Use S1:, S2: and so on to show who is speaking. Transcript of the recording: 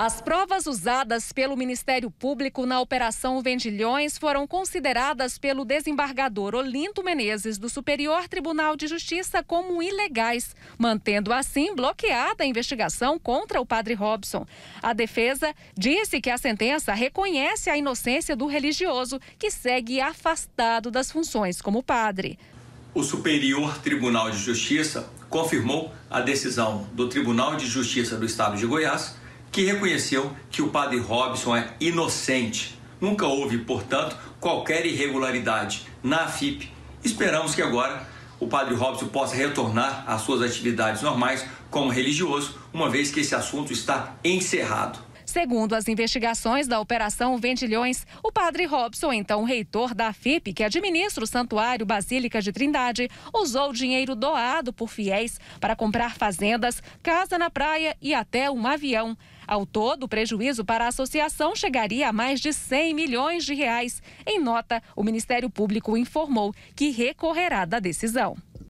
S1: As provas usadas pelo Ministério Público na Operação Vendilhões foram consideradas pelo desembargador Olinto Menezes do Superior Tribunal de Justiça como ilegais, mantendo assim bloqueada a investigação contra o padre Robson. A defesa disse que a sentença reconhece a inocência do religioso que segue afastado das funções como padre.
S2: O Superior Tribunal de Justiça confirmou a decisão do Tribunal de Justiça do Estado de Goiás que reconheceu que o padre Robson é inocente. Nunca houve, portanto, qualquer irregularidade na Fip. Esperamos que agora o padre Robson possa retornar às suas atividades normais como religioso, uma vez que esse assunto está encerrado.
S1: Segundo as investigações da Operação Vendilhões, o padre Robson, então reitor da FIP, que administra o Santuário Basílica de Trindade, usou dinheiro doado por fiéis para comprar fazendas, casa na praia e até um avião. Ao todo, o prejuízo para a associação chegaria a mais de 100 milhões de reais. Em nota, o Ministério Público informou que recorrerá da decisão.